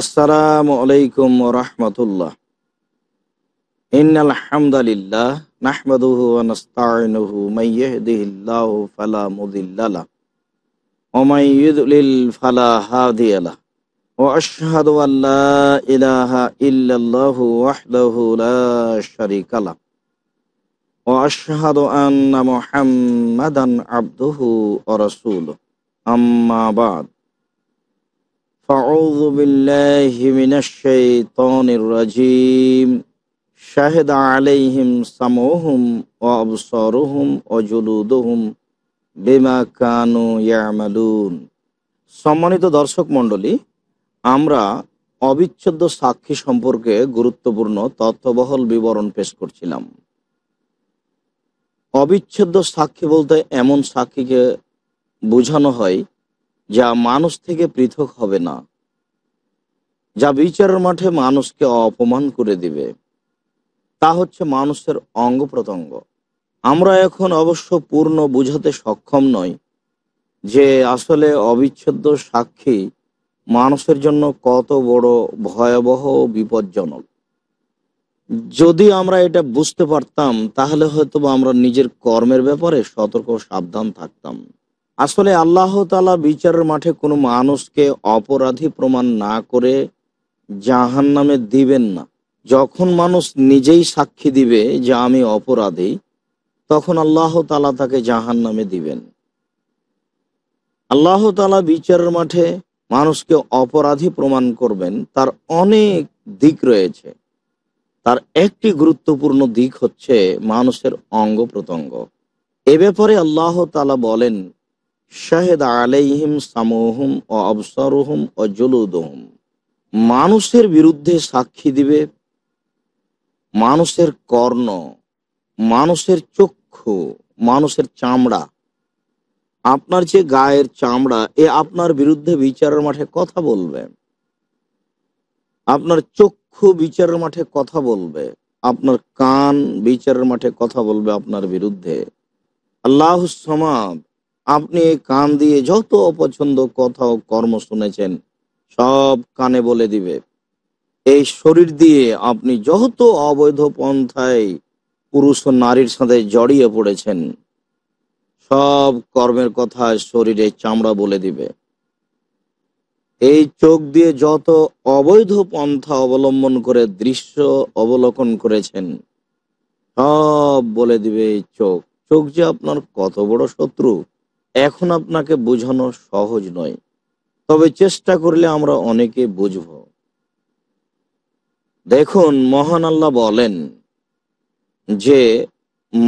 আসসালামু আলাইকুম রহমতুল্লাহ ইন্নাল হামদালিল্লাহ নাহমাদুহু ওয়া نستাইনুহু মান ইয়াহদিহিল্লাহু ফালা ইল্লাল্লাহু ওয়াহদাহু লা শারীকা লাহ ওয়া আশহাদু আন্না মুহাম্মাদান আবদুহু فأعوذ بالله من الشيطان الرجيم شهد عليهم سمعهم وأبصارهم وجلودهم বিমা কানু ইয়ামালুন সম্মানিত দর্শক মণ্ডলী আমরা অবিচ্ছেদ্য সাক্ষী সম্পর্কে গুরুত্বপূর্ণ তথ্যবহল বিবরণ পেশ করছিলাম অবিচ্ছেদ্য সাক্ষী বলতে এমন সাক্ষীকে বোঝানো হয় যা মানুষ থেকে পৃথক হবে না যা বিচারের মাঠে মানুষকে অপমান করে দিবে তা হচ্ছে মানুষের অঙ্গ প্রত্যঙ্গ আমরা এখন অবশ্য পূর্ণ বুঝাতে সক্ষম নই যে আসলে অবিচ্ছেদ্য সাক্ষী মানুষের জন্য কত বড় ভয়াবহ বিপজ্জনক যদি আমরা এটা বুঝতে পারতাম তাহলে হয়তো আমরা নিজের কর্মের ব্যাপারে সতর্ক সাবধান থাকতাম আসলে আল্লাহ তালা বিচারের মাঠে কোনো মানুষকে অপরাধী প্রমাণ না করে জাহান নামে দিবেন না যখন মানুষ নিজেই সাক্ষী দিবে যে আমি অপরাধী তখন আল্লাহ তালা তাকে জাহান নামে দিবেন আল্লাহ তালা বিচারের মাঠে মানুষকে অপরাধী প্রমাণ করবেন তার অনেক দিক রয়েছে তার একটি গুরুত্বপূর্ণ দিক হচ্ছে মানুষের অঙ্গ প্রত্যঙ্গ এ ব্যাপারে আল্লাহ তালা বলেন শাহেদ আলাইহিম সামোহম ও অবসরহম ও জলুদহম মানুষের বিরুদ্ধে সাক্ষী দিবে মানুষের কর্ণ মানুষের চক্ষু মানুষের চামড়া আপনার যে গায়ের চামড়া এ আপনার বিরুদ্ধে বিচারের মাঠে কথা বলবে আপনার চক্ষু বিচারের মাঠে কথা বলবে আপনার কান বিচারের মাঠে কথা বলবে আপনার বিরুদ্ধে আল্লাহ সমাদ আপনি কান দিয়ে যত অপছন্দ কথা ও কর্ম শুনেছেন সব কানে বলে দিবে এই শরীর দিয়ে আপনি যত অবৈধ পন্থায় পুরুষ ও নারীর সাথে জড়িয়ে পড়েছেন সব কর্মের কথা শরীরে চামড়া বলে দিবে এই চোখ দিয়ে যত অবৈধ পন্থা অবলম্বন করে দৃশ্য অবলোকন করেছেন সব বলে দিবে এই চোখ চোখ যে আপনার কত বড় শত্রু এখন আপনাকে বোঝানো সহজ নয় তবে চেষ্টা করলে আমরা অনেকে বুঝব দেখুন মহান আল্লাহ বলেন যে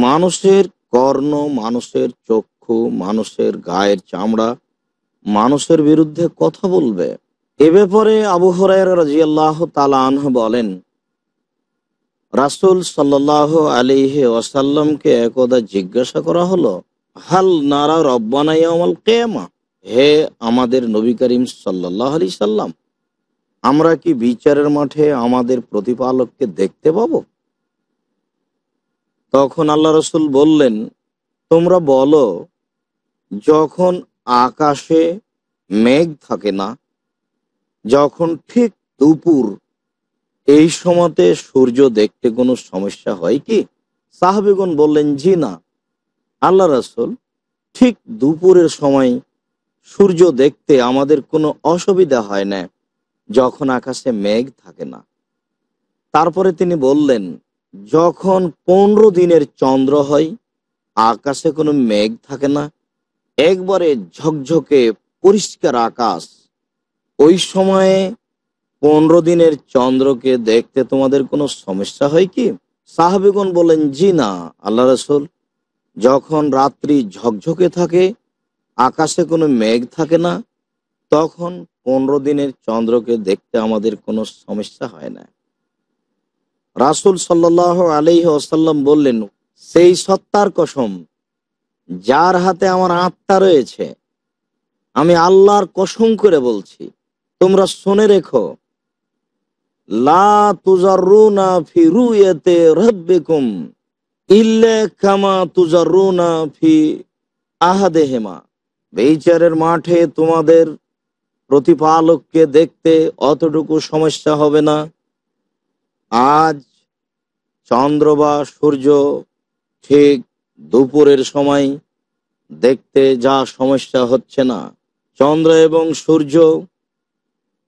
মানুষের কর্ণ মানুষের চক্ষু মানুষের গায়ের চামড়া মানুষের বিরুদ্ধে কথা বলবে এ ব্যাপারে আবু হরাই রাজি আল্লাহ তালাহ বলেন রাসুল সাল্লাহ আলিহে ওয়াসাল্লামকে একদা জিজ্ঞাসা করা হলো হাল নারা রব্বানা হে আমাদের নবী করিম সাল্লাহ আলি সাল্লাম আমরা কি বিচারের মাঠে আমাদের প্রতিপালককে দেখতে পাব তখন আল্লাহ রসুল বললেন তোমরা বলো যখন আকাশে মেঘ থাকে না যখন ঠিক দুপুর এই সময়তে সূর্য দেখতে কোনো সমস্যা হয় কি সাহাবেগণ বললেন জি না আল্লাহ রাসুল ঠিক দুপুরের সময় সূর্য দেখতে আমাদের কোনো অসুবিধা হয় না যখন আকাশে মেঘ থাকে না তারপরে তিনি বললেন যখন পনেরো দিনের চন্দ্র হয় আকাশে কোনো মেঘ থাকে না একবারে ঝকঝকে পরিষ্কার আকাশ ওই সময়ে পনেরো দিনের চন্দ্রকে দেখতে তোমাদের কোনো সমস্যা হয় কি সাহাবিগণ বলেন জি না আল্লাহ রসুল যখন রাত্রি ঝকঝকে থাকে আকাশে কোনো মেঘ থাকে না তখন পনেরো দিনের চন্দ্রকে দেখতে আমাদের কোনো সমস্যা হয় না রাসুল সাল্লাহ আলাইহি আসাল্লাম বললেন সেই সত্তার কসম যার হাতে আমার আত্মা রয়েছে আমি আল্লাহর কসম করে বলছি তোমরা শুনে রেখো লা তুজারুনা ফি রুয়েতে রব্বিকুম ফি মাঠে তোমাদের প্রতিপালককে দেখতে অতটুকু সমস্যা হবে না আজ চন্দ্র বা সূর্য ঠিক দুপুরের সময় দেখতে যা সমস্যা হচ্ছে না চন্দ্র এবং সূর্য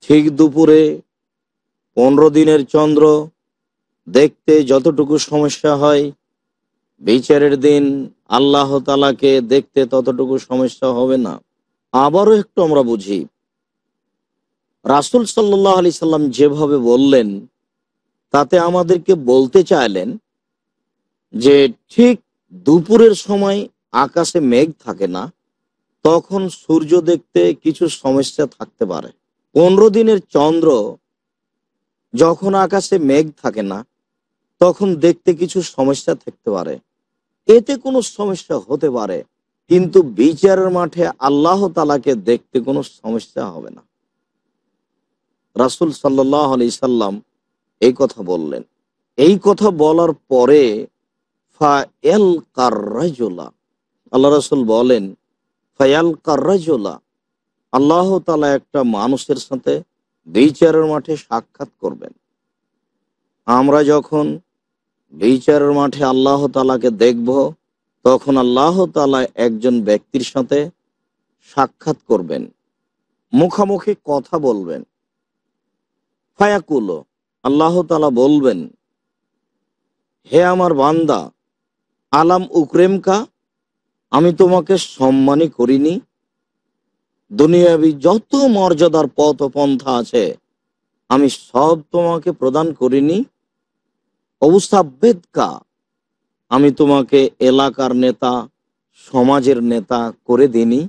ঠিক দুপুরে পনেরো দিনের চন্দ্র দেখতে যতটুকু সমস্যা হয় বিচারের দিন আল্লাহ তালাকে দেখতে ততটুকু সমস্যা হবে না আবারও একটু আমরা বুঝি রাসুল সাল্লাহ আলি সাল্লাম যেভাবে বললেন তাতে আমাদেরকে বলতে চাইলেন যে ঠিক দুপুরের সময় আকাশে মেঘ থাকে না তখন সূর্য দেখতে কিছু সমস্যা থাকতে পারে পনেরো দিনের চন্দ্র যখন আকাশে মেঘ থাকে না তখন দেখতে কিছু সমস্যা থাকতে পারে এতে কোনো সমস্যা হতে পারে কিন্তু বিচারের মাঠে আল্লাহ তালাকে দেখতে কোনো সমস্যা হবে না রাসুল সাল্লাহ আলি সাল্লাম এই কথা বললেন এই কথা বলার পরে ফা ফায়াল কার্রাজোলা আল্লাহ রাসুল বলেন ফায়াল কার্রাজোলা আল্লাহ তালা একটা মানুষের সাথে বিচারের মাঠে সাক্ষাৎ করবেন আমরা যখন বিচারের মাঠে আল্লাহ তালাকে দেখব তখন আল্লাহ তালা একজন ব্যক্তির সাথে সাক্ষাৎ করবেন মুখামুখি কথা বলবেন ফায়াকুলো আল্লাহ তালা বলবেন হে আমার বান্দা আলাম কা আমি তোমাকে সম্মানই করিনি দুনিয়াবি যত মর্যাদার পথ ও পন্থা আছে আমি সব তোমাকে প্রদান করিনি অবস্থা বেদকা আমি তোমাকে এলাকার নেতা সমাজের নেতা করে দিনি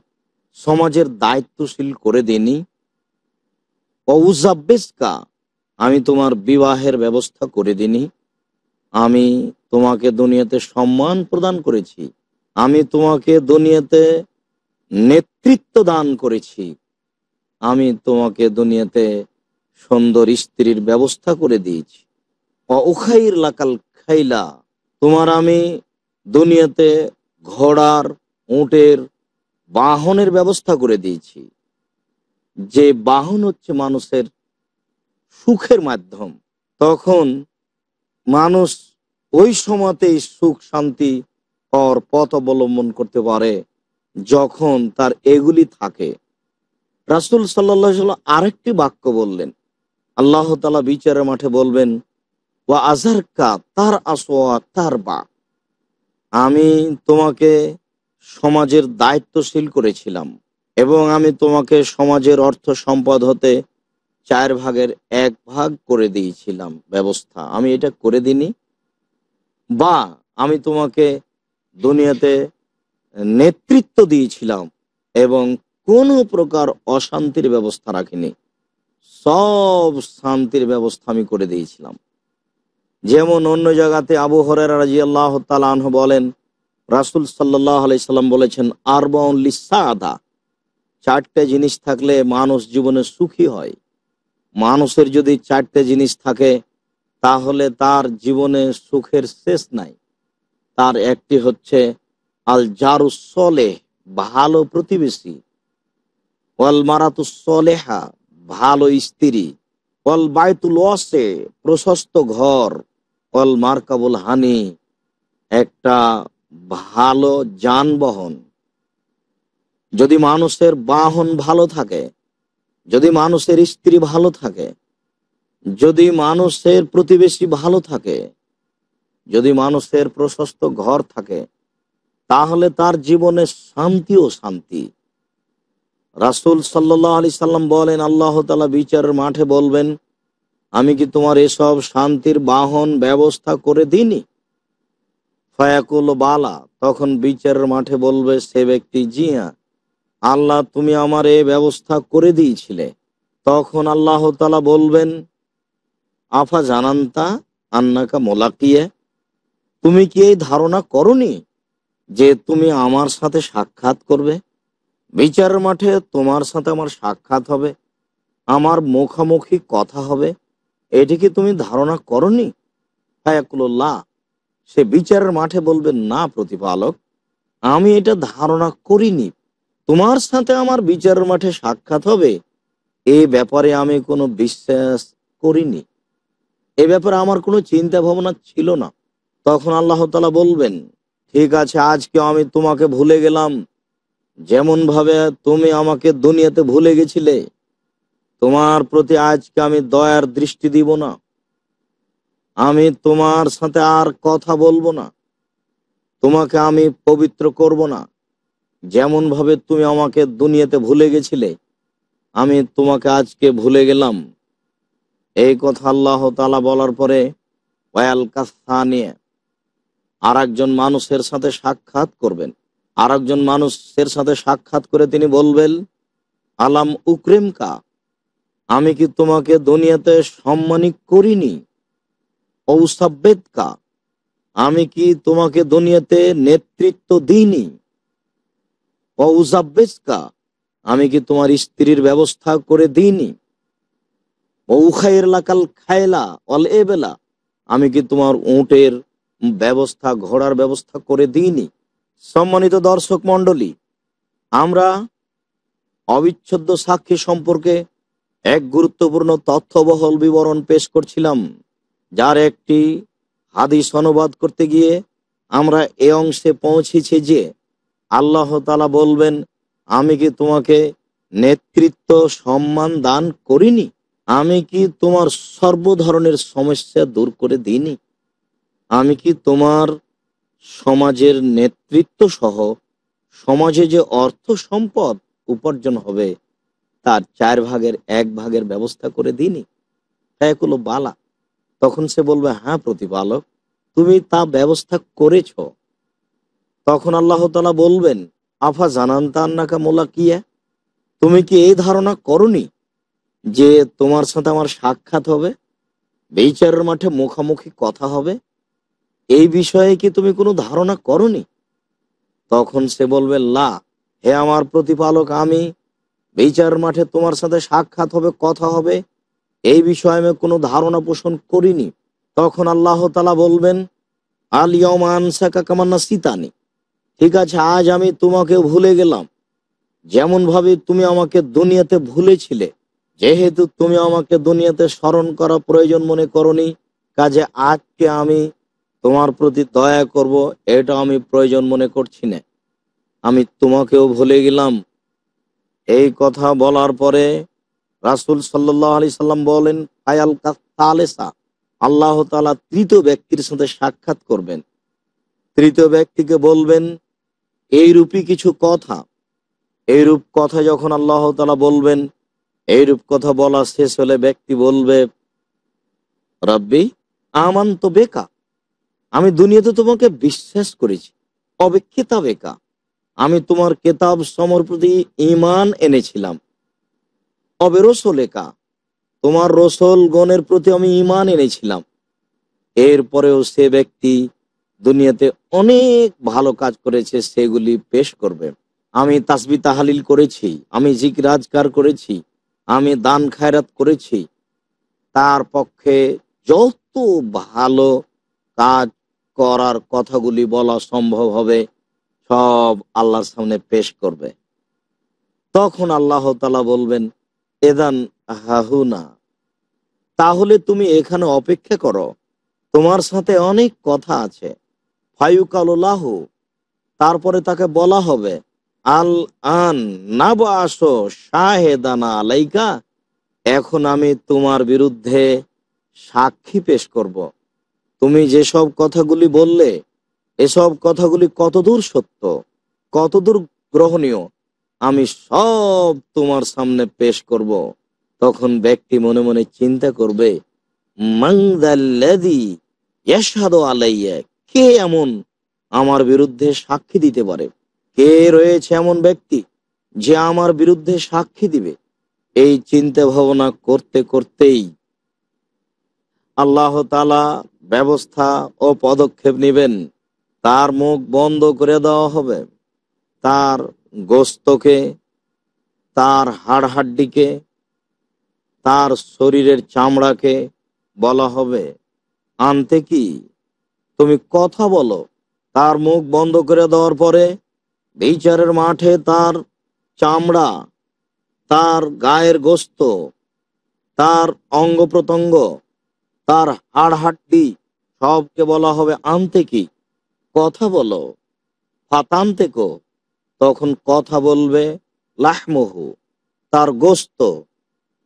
সমাজের দায়িত্বশীল করে দিনি অবুজাবেসকা আমি তোমার বিবাহের ব্যবস্থা করে দিনি আমি তোমাকে দুনিয়াতে সম্মান প্রদান করেছি আমি তোমাকে দুনিয়াতে নেতৃত্ব দান করেছি আমি তোমাকে দুনিয়াতে সুন্দর স্ত্রীর ব্যবস্থা করে দিয়েছি ওখাইর লাকাল খাইলা তোমার আমি দুনিয়াতে ঘোড়ার উটের বাহনের ব্যবস্থা করে দিয়েছি যে বাহন হচ্ছে মানুষের সুখের মাধ্যম তখন মানুষ ওই সময়তেই সুখ শান্তি পর পথ অবলম্বন করতে পারে যখন তার এগুলি থাকে রাসুল সাল্লাহ আরেকটি বাক্য বললেন আল্লাহ তালা বিচারের মাঠে বলবেন আজারকা তার আসোয়া তার বা আমি তোমাকে সমাজের দায়িত্বশীল করেছিলাম এবং আমি তোমাকে সমাজের অর্থ সম্পদ হতে চার ভাগের এক ভাগ করে দিয়েছিলাম ব্যবস্থা আমি এটা করে দিনি বা আমি তোমাকে দুনিয়াতে নেতৃত্ব দিয়েছিলাম এবং কোনো প্রকার অশান্তির ব্যবস্থা রাখিনি সব শান্তির ব্যবস্থা আমি করে দিয়েছিলাম যেমন অন্য জায়গাতে আবু হরের রাজি আল্লাহ তালাহ বলেন রাসুল সাল্লাহ আলাইসাল্লাম বলেছেন আরবাউন চারটে জিনিস থাকলে মানুষ জীবনে সুখী হয় মানুষের যদি চারটে জিনিস থাকে তাহলে তার জীবনে সুখের শেষ নাই তার একটি হচ্ছে আল জারুসলে ভালো প্রতিবেশী ওয়াল মারাতুসলেহা ভালো স্ত্রী ওয়াল বায়তুল ওয়াসে প্রশস্ত ঘর অল মার্কাবুল হানি একটা ভালো যানবহন যদি মানুষের বাহন ভালো থাকে যদি মানুষের স্ত্রী ভালো থাকে যদি মানুষের প্রতিবেশী ভালো থাকে যদি মানুষের প্রশস্ত ঘর থাকে তাহলে তার জীবনে শান্তি ও শান্তি রাসুল সাল্লাহ আলি সাল্লাম বলেন আল্লাহ তালা বিচারের মাঠে বলবেন আমি কি তোমার এসব শান্তির বাহন ব্যবস্থা করে দিইনি ফায়াকুল বালা তখন বিচারের মাঠে বলবে সে ব্যক্তি জিয়া আল্লাহ তুমি আমার এ ব্যবস্থা করে দিয়েছিলে তখন আল্লাহ আল্লাহতালা বলবেন আফা জানান্তা আন্নাকা মোলাকিয়ে তুমি কি এই ধারণা করনি যে তুমি আমার সাথে সাক্ষাৎ করবে বিচারের মাঠে তোমার সাথে আমার সাক্ষাৎ হবে আমার মুখামুখি কথা হবে এটি কি তুমি ধারণা করনি হায়াকুল্লাহ সে বিচারের মাঠে বলবেন না প্রতিপালক আমি এটা ধারণা করিনি তোমার সাথে আমার বিচারের মাঠে সাক্ষাৎ হবে এ ব্যাপারে আমি কোনো বিশ্বাস করিনি এ ব্যাপারে আমার কোনো চিন্তা ভাবনা ছিল না তখন আল্লাহ তালা বলবেন ঠিক আছে আজকে আমি তোমাকে ভুলে গেলাম যেমনভাবে তুমি আমাকে দুনিয়াতে ভুলে গেছিলে তোমার প্রতি আজকে আমি দয়ার দৃষ্টি দিব না আমি তোমার সাথে আর কথা বলবো না তোমাকে আমি পবিত্র করব না যেমন ভাবে তুমি আমাকে দুনিয়াতে ভুলে গেছিলে আমি তোমাকে আজকে ভুলে গেলাম এই কথা আল্লাহ তালা বলার পরে ওয়াল কাস্তা নিয়ে আর একজন মানুষের সাথে সাক্ষাৎ করবেন আর একজন মানুষের সাথে সাক্ষাৎ করে তিনি বলবেন আলাম কা আমি কি তোমাকে দুনিয়াতে সম্মানী করিনি ঔসাবেদকা আমি কি তোমাকে দুনিয়াতে নেতৃত্ব দিইনি ঔসাবেদকা আমি কি তোমার স্ত্রীর ব্যবস্থা করে দিইনি লাকাল খায়লা অল এবেলা আমি কি তোমার উঁটের ব্যবস্থা ঘোড়ার ব্যবস্থা করে দিইনি সম্মানিত দর্শক মণ্ডলী আমরা অবিচ্ছেদ্য সাক্ষী সম্পর্কে এক গুরুত্বপূর্ণ তথ্যবহল বিবরণ পেশ করছিলাম যার একটি হাদিস অনুবাদ করতে গিয়ে আমরা এ অংশে পৌঁছেছি যে আল্লাহ তালা বলবেন আমি কি তোমাকে নেতৃত্ব সম্মান দান করিনি আমি কি তোমার সর্ব ধরনের সমস্যা দূর করে দিইনি আমি কি তোমার সমাজের নেতৃত্ব সহ সমাজে যে অর্থ সম্পদ উপার্জন হবে তার চার ভাগের এক ভাগের ব্যবস্থা করে দিনি তাই এগুলো বালা তখন সে বলবে হ্যাঁ প্রতিপালক তুমি তা ব্যবস্থা করেছ তখন আল্লাহ তালা বলবেন আফা জানান্তান্নাকা মোলা কি তুমি কি এই ধারণা করনি যে তোমার সাথে আমার সাক্ষাৎ হবে বেচারের মাঠে মুখামুখি কথা হবে এই বিষয়ে কি তুমি কোনো ধারণা করনি তখন সে বলবে লা হে আমার প্রতিপালক আমি বিচার মাঠে তোমার সাথে সাক্ষাৎ হবে কথা হবে এই বিষয়ে আমি কোনো ধারণা পোষণ করিনি তখন আল্লাহ তালা বলবেন আলিয়মা আনসাকা কাকামান্না সিতানি ঠিক আছে আজ আমি তোমাকে ভুলে গেলাম যেমনভাবে তুমি আমাকে দুনিয়াতে ভুলেছিলে যেহেতু তুমি আমাকে দুনিয়াতে স্মরণ করা প্রয়োজন মনে করি কাজে আজকে আমি তোমার প্রতি দয়া করব এটা আমি প্রয়োজন মনে করছি না আমি তোমাকেও ভুলে গেলাম এই কথা বলার পরে রাসুল সাল্লি সাল্লাম বলেন আয়াল কালেসা আল্লাহ তালা তৃতীয় ব্যক্তির সাথে সাক্ষাৎ করবেন তৃতীয় ব্যক্তিকে বলবেন এইরূপই কিছু কথা এইরূপ কথা যখন আল্লাহ তালা বলবেন এইরূপ কথা বলা শেষ হলে ব্যক্তি বলবে রাব্বি আমান তো বেকা আমি দুনিয়াতে তোমাকে বিশ্বাস করেছি অবেক্ষিতা বেকা আমি তোমার কেতাব সমর প্রতি ইমান এনেছিলাম অবে রসলেকা তোমার রসল গণের প্রতি আমি ইমান এনেছিলাম এরপরেও সে ব্যক্তি দুনিয়াতে অনেক ভালো কাজ করেছে সেগুলি পেশ করবে আমি তাসবি তাহালিল করেছি আমি জিক রাজকার করেছি আমি দান খায়রাত করেছি তার পক্ষে যত ভালো কাজ করার কথাগুলি বলা সম্ভব হবে সব আল্লাহর সামনে পেশ করবে তখন আল্লাহ তালা বলবেন এদান হাহুনা তাহলে তুমি এখানে অপেক্ষা করো তোমার সাথে অনেক কথা আছে ফায়ুকালুল্লাহু তারপরে তাকে বলা হবে আল আন নাব আসো শাহেদানা আলাইকা এখন আমি তোমার বিরুদ্ধে সাক্ষী পেশ করব। তুমি যেসব কথাগুলি বললে এসব কথাগুলি কতদূর সত্য কতদূর গ্রহণীয় আমি সব তোমার সামনে পেশ করব তখন ব্যক্তি মনে মনে চিন্তা করবে আলাইয়া কে এমন আমার বিরুদ্ধে সাক্ষী দিতে পারে কে রয়েছে এমন ব্যক্তি যে আমার বিরুদ্ধে সাক্ষী দিবে এই চিন্তা ভাবনা করতে করতেই আল্লাহ তালা ব্যবস্থা ও পদক্ষেপ নেবেন তার মুখ বন্ধ করে দেওয়া হবে তার গোস্তকে তার হাড় হাড্ডিকে তার শরীরের চামড়াকে বলা হবে আনতে কি তুমি কথা বলো তার মুখ বন্ধ করে দেওয়ার পরে বিচারের মাঠে তার চামড়া তার গায়ের গোস্ত তার অঙ্গ প্রত্যঙ্গ তার হাড় হাড্ডি সবকে বলা হবে আনতে কি কথা বলো ফাতান্তেকো তখন কথা বলবে লাহমহু তার গোস্ত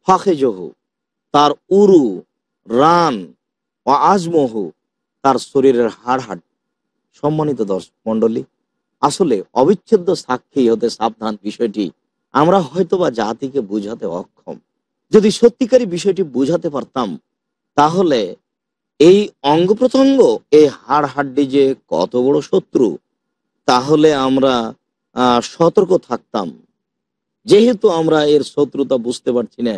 ফাখেজহু তার উরু রান ও আজমহু তার শরীরের হাড় হাড় সম্মানিত দর্শক মণ্ডলী আসলে অবিচ্ছেদ্য সাক্ষী হতে সাবধান বিষয়টি আমরা হয়তোবা জাতিকে বুঝাতে অক্ষম যদি সত্যিকারী বিষয়টি বুঝাতে পারতাম তাহলে এই অঙ্গ প্রত্যঙ্গ এই হাড় হাড্ডি যে কত বড় শত্রু তাহলে আমরা সতর্ক থাকতাম যেহেতু আমরা এর শত্রুতা বুঝতে পারছি না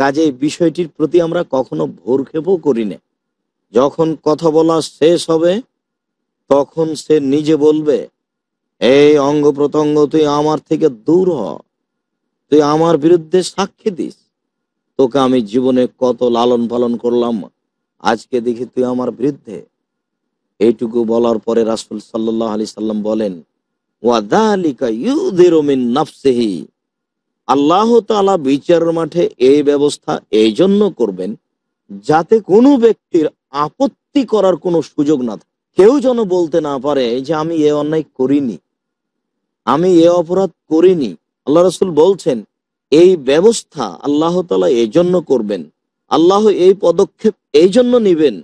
কাজে বিষয়টির প্রতি আমরা কখনো ভোরক্ষেপও করি না যখন কথা বলা শেষ হবে তখন সে নিজে বলবে এই অঙ্গ প্রত্যঙ্গ তুই আমার থেকে দূর হ তুই আমার বিরুদ্ধে সাক্ষী দিস তোকে আমি জীবনে কত লালন পালন করলাম আজকে দেখি তুই আমার বিরুদ্ধে এইটুকু বলার পরে রাসুল সাল্লাহ আলি সাল্লাম বলেন নাফসেহি আল্লাহ তালা বিচার মাঠে এই ব্যবস্থা এই জন্য করবেন যাতে কোনো ব্যক্তির আপত্তি করার কোনো সুযোগ না থাকে কেউ যেন বলতে না পারে যে আমি এ অন্যায় করিনি আমি এ অপরাধ করিনি আল্লাহ রসুল বলছেন এই ব্যবস্থা আল্লাহ তালা এজন্য করবেন আল্লাহ এই পদক্ষেপ এই জন্য নিবেন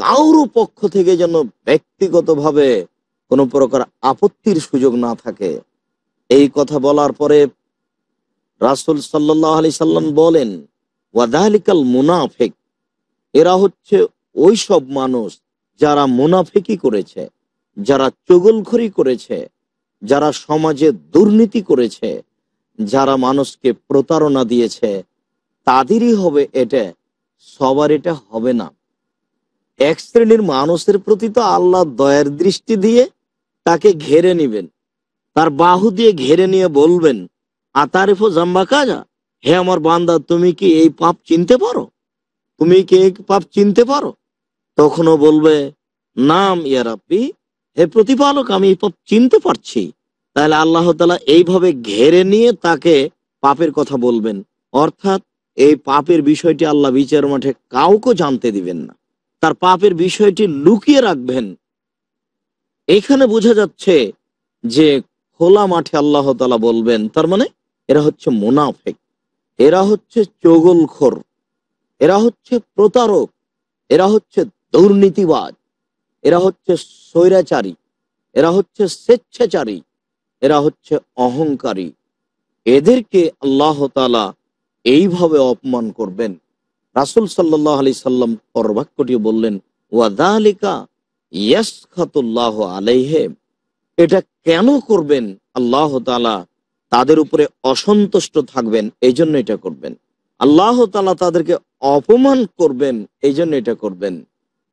কারো পক্ষ থেকে যেন ব্যক্তিগতভাবে কোনো প্রকার আপত্তির সুযোগ না থাকে এই কথা বলার পরে রাসুল সাল্লাহ আলি সাল্লাম বলেন ওয়াদালিকাল মুনাফেক এরা হচ্ছে ওই সব মানুষ যারা মুনাফেকি করেছে যারা চগলখড়ি করেছে যারা সমাজে দুর্নীতি করেছে যারা মানুষকে প্রতারণা দিয়েছে তাদেরই হবে এটা সবার এটা হবে না এক শ্রেণীর মানুষের প্রতি তো আল্লাহ দয়ার দৃষ্টি দিয়ে তাকে ঘেরে নিবেন তার বাহু দিয়ে ঘেরে নিয়ে বলবেন আতারিফ জাম্বা কাজা হে আমার বান্দা তুমি কি এই পাপ চিনতে পারো তুমি কি এই পাপ চিনতে পারো তখনও বলবে নাম ইয়ারাপি হে প্রতিপালক আমি এই পাপ চিনতে পারছি তাহলে আল্লাহ তালা এইভাবে ঘেরে নিয়ে তাকে পাপের কথা বলবেন অর্থাৎ এই পাপের বিষয়টি আল্লাহ বিচার মাঠে কাউকে জানতে দিবেন না তার পাপের বিষয়টি লুকিয়ে রাখবেন এখানে বোঝা যাচ্ছে যে খোলা মাঠে আল্লাহ তালা বলবেন তার মানে এরা হচ্ছে মোনাফেক এরা হচ্ছে চগলখোর এরা হচ্ছে প্রতারক এরা হচ্ছে দুর্নীতিবাদ এরা হচ্ছে স্বৈরাচারী এরা হচ্ছে স্বেচ্ছাচারী এরা হচ্ছে অহংকারী এদেরকে আল্লাহ তালা এইভাবে অপমান করবেন রাসুল সাল্লাহ আলি সাল্লাম পরবাক্যটি বললেন ওয়াদালিকা ইয়াসখাতুল্লাহ আলাইহে এটা কেন করবেন আল্লাহ তালা তাদের উপরে অসন্তুষ্ট থাকবেন এই জন্য এটা করবেন আল্লাহ তালা তাদেরকে অপমান করবেন এই জন্য এটা করবেন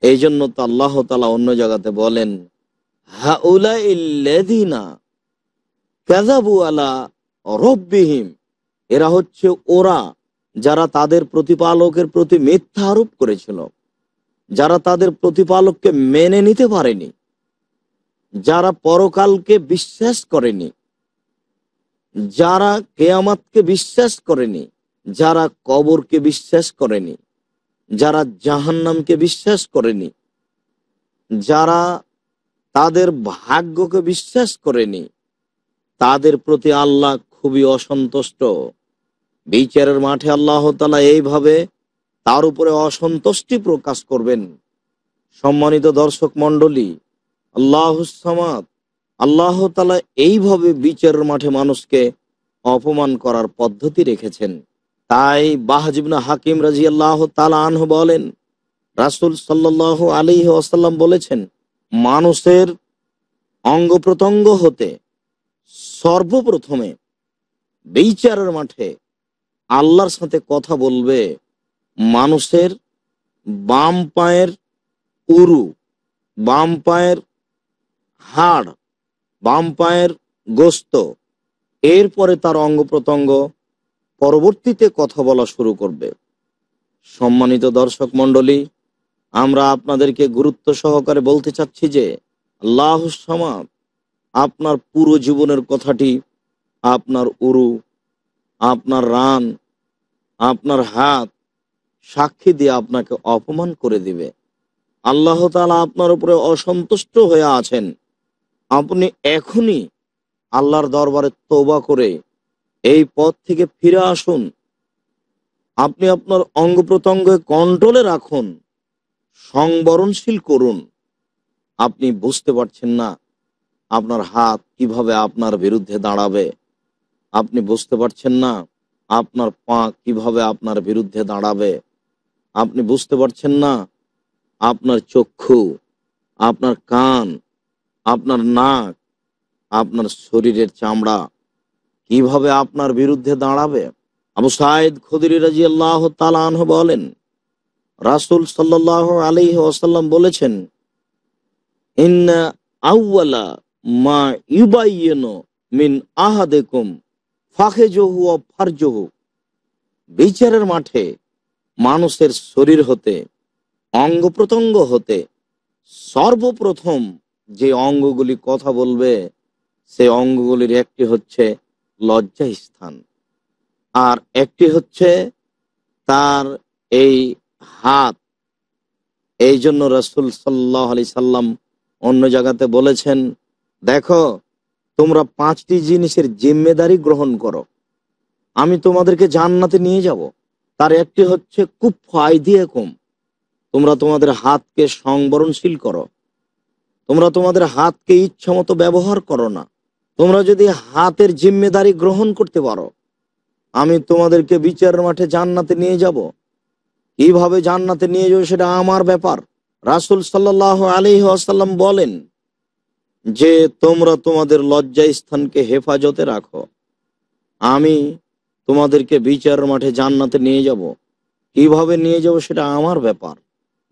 এই জন্য তো আল্লাহ তালা অন্য জায়গাতে বলেন হাউলা ইল্লাদিনা কাজাবু আলা রব্বিহিম এরা হচ্ছে ওরা যারা তাদের প্রতিপালকের প্রতি মিথ্যা আরোপ করেছিল যারা তাদের প্রতিপালককে মেনে নিতে পারেনি যারা পরকালকে বিশ্বাস করেনি যারা কেয়ামাতকে বিশ্বাস করেনি যারা কবরকে বিশ্বাস করেনি যারা জাহান্নামকে বিশ্বাস করেনি যারা তাদের ভাগ্যকে বিশ্বাস করেনি তাদের প্রতি আল্লাহ খুবই অসন্তুষ্ট বিচারের মাঠে আল্লাহ তালা এইভাবে তার উপরে অসন্তুষ্টি প্রকাশ করবেন সম্মানিত দর্শক মণ্ডলী আল্লাহসামাদ আল্লাহ তালা এইভাবে বিচারের মাঠে মানুষকে অপমান করার পদ্ধতি রেখেছেন তাই বাহাজিবনা হাকিম রাজি আল্লাহ তালা আনহ বলেন রাসুল সাল্লাহ আলী আসাল্লাম বলেছেন মানুষের অঙ্গ প্রত্যঙ্গ হতে সর্বপ্রথমে বেইচারের মাঠে আল্লাহর সাথে কথা বলবে মানুষের বাম পায়ের উরু বাম পায়ের হাড় বাম পায়ের গোস্ত এরপরে তার অঙ্গ প্রত্যঙ্গ পরবর্তীতে কথা বলা শুরু করবে সম্মানিত দর্শক মন্ডলী আমরা আপনাদেরকে গুরুত্ব সহকারে বলতে চাচ্ছি যে আল্লাহ সামাদ আপনার পুরো জীবনের কথাটি আপনার উরু আপনার রান আপনার হাত সাক্ষী দিয়ে আপনাকে অপমান করে দিবে আল্লাহ তালা আপনার উপরে অসন্তুষ্ট হয়ে আছেন আপনি এখনই আল্লাহর দরবারে তোবা করে এই পথ থেকে ফিরে আসুন আপনি আপনার অঙ্গ প্রত্যঙ্গ কন্ট্রোলে রাখুন সংবরণশীল করুন আপনি বুঝতে পারছেন না আপনার হাত কিভাবে আপনার বিরুদ্ধে দাঁড়াবে আপনি বুঝতে পারছেন না আপনার পা কিভাবে আপনার বিরুদ্ধে দাঁড়াবে আপনি বুঝতে পারছেন না আপনার চক্ষু আপনার কান আপনার নাক আপনার শরীরের চামড়া কিভাবে আপনার বিরুদ্ধে দাঁড়াবে আবু সাইদ খুদির রাজি আল্লাহ তালাহ বলেন রাসুল সাল্লাহ আলি ওসাল্লাম বলেছেন ইন্না আউ্লা মা ইউবাইন মিন আহাদেকুম জহু ও জহু বিচারের মাঠে মানুষের শরীর হতে অঙ্গ প্রত্যঙ্গ হতে সর্বপ্রথম যে অঙ্গগুলি কথা বলবে সে অঙ্গগুলির একটি হচ্ছে লজ্জা স্থান আর একটি হচ্ছে তার এই হাত এই জন্য রসুল সাল্লাহ আলি সাল্লাম অন্য জায়গাতে বলেছেন দেখো তোমরা পাঁচটি জিনিসের জিম্মেদারি গ্রহণ করো আমি তোমাদেরকে জান্নাতে নিয়ে যাব তার একটি হচ্ছে খুব ফাই দিয়ে কম তোমরা তোমাদের হাতকে সংবরণশীল করো তোমরা তোমাদের হাতকে ইচ্ছা মতো ব্যবহার করো না তোমরা যদি হাতের জিম্মেদারি গ্রহণ করতে পারো আমি তোমাদেরকে বিচারের মাঠে জান্নাতে নিয়ে যাব কিভাবে জান্নাতে নিয়ে যাবো সেটা আমার ব্যাপার রাসুল সাল্লাহ আলি আসাল্লাম বলেন যে তোমরা তোমাদের লজ্জা স্থানকে হেফাজতে রাখো আমি তোমাদেরকে বিচার মাঠে জান্নাতে নিয়ে যাব। কিভাবে নিয়ে যাব সেটা আমার ব্যাপার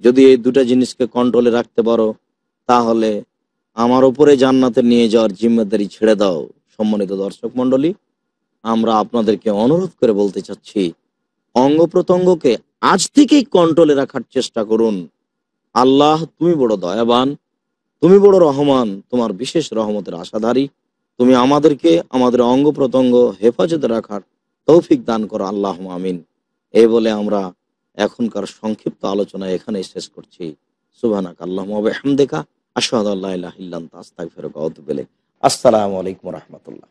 যদি এই দুটা জিনিসকে কন্ট্রোলে রাখতে পারো তাহলে আমার উপরে জান্নাতে নিয়ে যাওয়ার জিম্মেদারি ছেড়ে দাও সম্মানিত দর্শক মন্ডলী আমরা আপনাদেরকে অনুরোধ করে বলতে চাচ্ছি অঙ্গ প্রত্যঙ্গকে আজ থেকেই কন্ট্রোলে রাখার চেষ্টা করুন আল্লাহ তুমি বড় দয়াবান তুমি বড় রহমান তোমার বিশেষ রহমতের আশাধারী তুমি আমাদেরকে আমাদের অঙ্গ প্রত্যঙ্গ হেফাজতে রাখার তৌফিক দান করো আল্লাহ আমিন এই বলে আমরা এখনকার সংক্ষিপ্ত আলোচনা এখানে শেষ করছি সুবানাক আল্লাহ হামদেকা আসসালামু আলাইকুম রহমতুল্লাহ